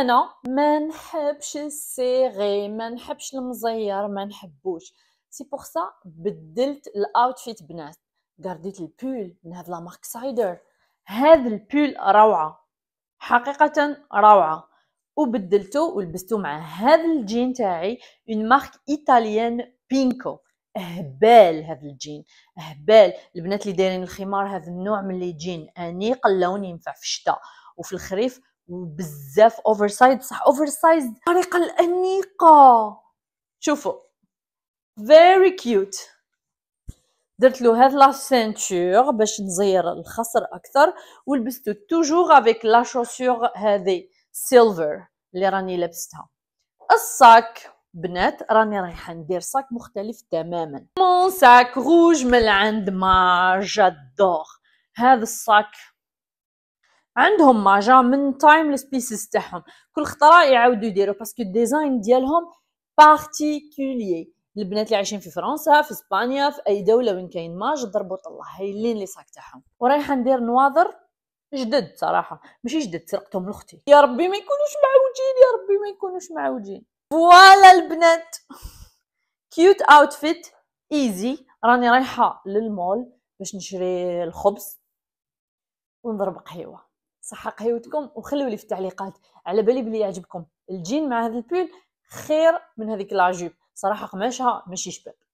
انا ما نحبش الصيغي ما نحبش المزير ما نحبوش سي بور سا بدلت الاوتفيت بنات قرديت البول من هاد لا مارك سايدر هذا البول روعه حقيقه روعه وبدلته ولبستو مع هذا الجين تاعي اون مارك ايطاليان بينكو هبال هذا الجين هبال البنات اللي دايرين الخمار هذا النوع من لي جين انيق اللون ينفع في الشتاء وفي الخريف وبزاف اوفر سايد صح اوفر سايز الطريقه الانيقه شوفوا فيري كيوت درت له هاد لا سينتور باش نزير الخصر اكثر ولبسته توجور افيك لا شوسور هذه سيلفر اللي راني لبستها الصاك بنات راني رايحه ندير صاك مختلف تماما مون ساك روج من عند ما جادور هذا الصاك عندهم ماجا من تايم لسبيسيس تاعهم كل خطره يعاودوا يديروا باسكو الديزاين ديالهم بارتيكولي البنات اللي عايشين في فرنسا في اسبانيا في اي دوله وين كاين ماج ضربوا طلع هايلين لي ساك تاعهم ورايحه ندير نواظر جدد صراحه ماشي جدد سرقتهم لختي يا ربي ما يكونوش معوجين يا ربي ما يكونوش معوجين فوالا البنات كيوت اوتفيت ايزي راني رايحه للمول باش نشري الخبز ونضرب قهيوه صحة قهوتكم وخلوا لي في التعليقات على بالي بلي يعجبكم الجين مع هذا البول خير من هذيك لاجوب صراحة قماشها ماشي شباب